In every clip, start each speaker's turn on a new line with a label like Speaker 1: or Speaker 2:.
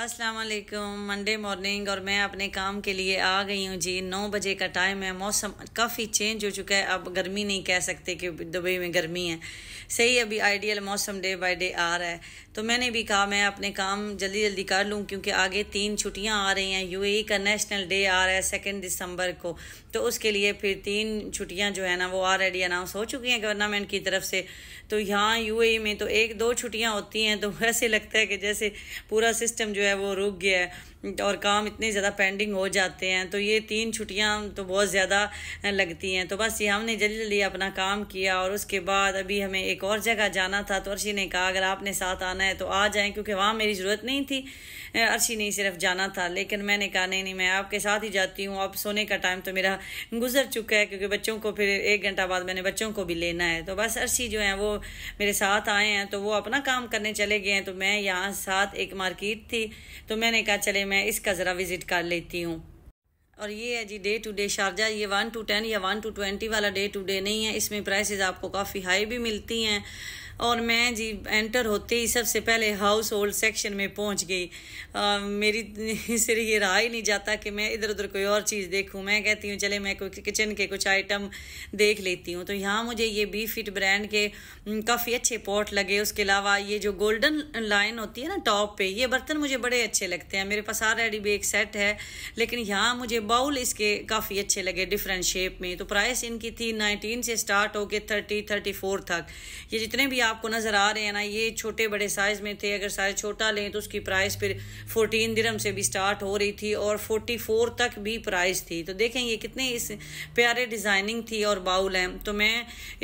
Speaker 1: अस्सलाम वालेकुम Monday morning और मैं अपने काम के लिए आ गई हूँ जी नौ बजे का टाइम है मौसम काफ़ी चेंज हो चुका है अब गर्मी नहीं कह सकते कि दुबई में गर्मी है सही अभी आइडियल मौसम डे बाय डे आ रहा है तो मैंने भी कहा मैं अपने काम जल्दी जल्दी कर लूँ क्योंकि आगे तीन छुट्टियाँ आ रही हैं यू e का नेशनल डे आ रहा है सेकेंड दिसंबर को तो उसके लिए फिर तीन छुट्टियाँ जो है ना वो ऑलरेडी अनाउंस हो चुकी हैं गवर्नमेंट की तरफ से तो यहाँ यू e में तो एक दो छुट्टियाँ होती हैं तो ऐसे लगता है कि जैसे पूरा सिस्टम जो है वो रुक गया है और काम इतने ज़्यादा पेंडिंग हो जाते हैं तो ये तीन छुट्टियाँ तो बहुत ज़्यादा लगती हैं तो बस ये हमने जल्दी जल्दी अपना काम किया और उसके बाद अभी हमें एक और जगह जाना था तो अर्शी ने कहा अगर आपने साथ आना जाना है तो आ जाएं क्योंकि वहाँ मेरी ज़रूरत नहीं थी अर्शी नहीं सिर्फ जाना था लेकिन मैंने कहा नहीं नहीं मैं आपके साथ ही जाती हूँ अब सोने का टाइम तो मेरा गुजर चुका है क्योंकि बच्चों को फिर एक घंटा बाद मैंने बच्चों को भी लेना है तो बस अर्शी जो है वो मेरे साथ आए हैं तो वो अपना काम करने चले गए हैं तो मैं यहाँ साथ एक मार्केट थी तो मैंने कहा चले मैं इसका ज़रा विज़िट कर लेती हूँ और ये है जी डे टू डे शारजा ये वन टू टेन या वन टू ट्वेंटी वाला डे टू डे नहीं है इसमें प्राइसेस आपको काफ़ी हाई भी मिलती हैं और मैं जी एंटर होते ही सबसे पहले हाउस होल्ड सेक्शन में पहुंच गई आ, मेरी सिर ये रहा ही नहीं जाता कि मैं इधर उधर कोई और चीज़ देखूं मैं कहती हूँ चले मैं कोई किचन के कुछ आइटम देख लेती हूँ तो यहाँ मुझे ये बी फिट ब्रांड के काफ़ी अच्छे पॉट लगे उसके अलावा ये जो गोल्डन लाइन होती है ना टॉप पे ये बर्तन मुझे बड़े अच्छे लगते हैं मेरे पास ऑलरेडी भी एक सेट है लेकिन यहाँ मुझे बाउल इसके काफ़ी अच्छे लगे डिफरेंट शेप में तो प्राइस इनकी थी नाइनटीन से स्टार्ट होके थर्टी थर्टी फोर तक ये जितने भी आप आपको नज़र आ रहे हैं ना ये छोटे बड़े साइज़ में थे अगर साइज़ छोटा लें तो उसकी प्राइस फिर फोर्टीन दिरम से भी स्टार्ट हो रही थी और फोर्टी फोर तक भी प्राइस थी तो देखें ये कितने इस प्यारे डिज़ाइनिंग थी और बाउल हैं तो मैं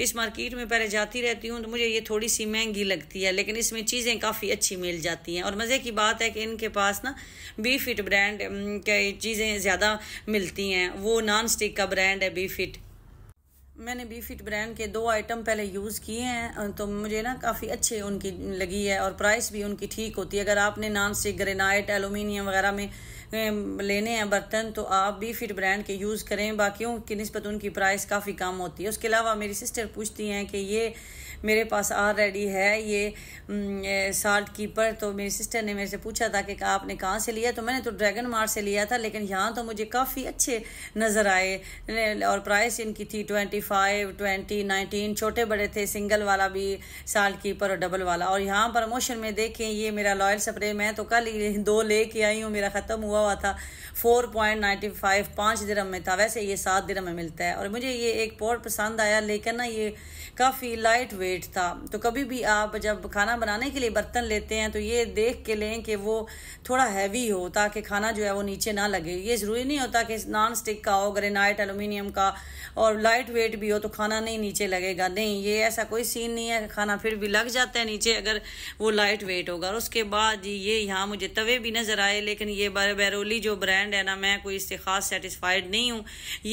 Speaker 1: इस मार्केट में पहले जाती रहती हूँ तो मुझे ये थोड़ी सी महंगी लगती है लेकिन इसमें चीज़ें काफ़ी अच्छी मिल जाती हैं और मज़े की बात है कि इनके पास ना बी फिट ब्रांड की चीज़ें ज़्यादा मिलती हैं वो नॉन स्टिक का ब्रांड है बी फिट मैंने बी फिट ब्रांड के दो आइटम पहले यूज़ किए हैं तो मुझे ना काफ़ी अच्छे उनकी लगी है और प्राइस भी उनकी ठीक होती है अगर आपने नान से ग्रेनाइट एलुमिनियम वगैरह में लेने हैं बर्तन तो आप बी फिट ब्रांड के यूज़ करें बाकियों की नस्बत उनकी प्राइस काफ़ी कम होती है उसके अलावा मेरी सिस्टर पूछती हैं कि ये मेरे पास ऑलरेडी है ये साल्ट कीपर तो मेरी सिस्टर ने मेरे से पूछा था कि आपने कहाँ से लिया तो मैंने तो ड्रैगन मार्ट से लिया था लेकिन यहाँ तो मुझे काफ़ी अच्छे नज़र आए और प्राइस इनकी थी ट्वेंटी फाइव ट्वेंटी नाइनटीन छोटे बड़े थे सिंगल वाला भी साल्ट कीपर और डबल वाला और यहाँ प्रमोशन में देखें ये मेरा लॉयल स्प्रे मैं तो कल दो ले के आई हूँ मेरा ख़त्म हुआ हुआ था फोर पॉइंट नाइन्टी फाइव पाँच दिरम में था वैसे ये सात दिरम में मिलता है और मुझे ये एक पॉट पसंद आया लेकिन ना ये काफ़ी लाइट वेट वेट था तो कभी भी आप जब खाना बनाने के लिए बर्तन लेते हैं तो ये देख के लें कि वो थोड़ा हैवी हो ताकि खाना जो है वो नीचे ना लगे ये ज़रूरी नहीं होता कि नॉन स्टिक का हो ग्रेनाइट एलुमिनियम का और लाइट वेट भी हो तो खाना नहीं नीचे लगेगा नहीं ये ऐसा कोई सीन नहीं है खाना फिर भी लग जाता है नीचे अगर वो लाइट वेट होगा और उसके बाद जी ये यहाँ मुझे तवे भी नज़र आए लेकिन ये बैरोली जो ब्रांड है ना मैं कोई इससे ख़ास सेटिस्फाइड नहीं हूँ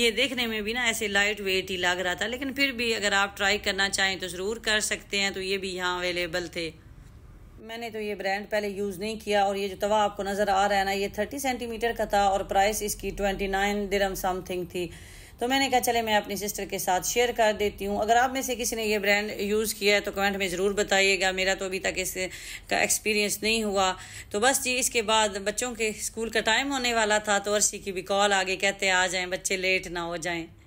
Speaker 1: ये देखने में भी ना ऐसे लाइट वेट ही लग रहा था लेकिन फिर भी अगर आप ट्राई करना चाहें तो ज़रूर कर सकते हैं तो ये भी यहाँ अवेलेबल थे मैंने तो ये ब्रांड पहले यूज़ नहीं किया और ये जो तवा आपको नज़र आ रहा है ना ये थर्टी सेंटीमीटर का था और प्राइस इसकी ट्वेंटी नाइन दिरम समथिंग थी तो मैंने कहा चले मैं अपनी सिस्टर के साथ शेयर कर देती हूँ अगर आप में से किसी ने ये ब्रांड यूज़ किया है तो कमेंट में ज़रूर बताइएगा मेरा तो अभी तक इस का एक्सपीरियंस नहीं हुआ तो बस जी इसके बाद बच्चों के स्कूल का टाइम होने वाला था तो अर्सी की भी कॉल आगे कहते आ जाएं बच्चे लेट ना हो जाएं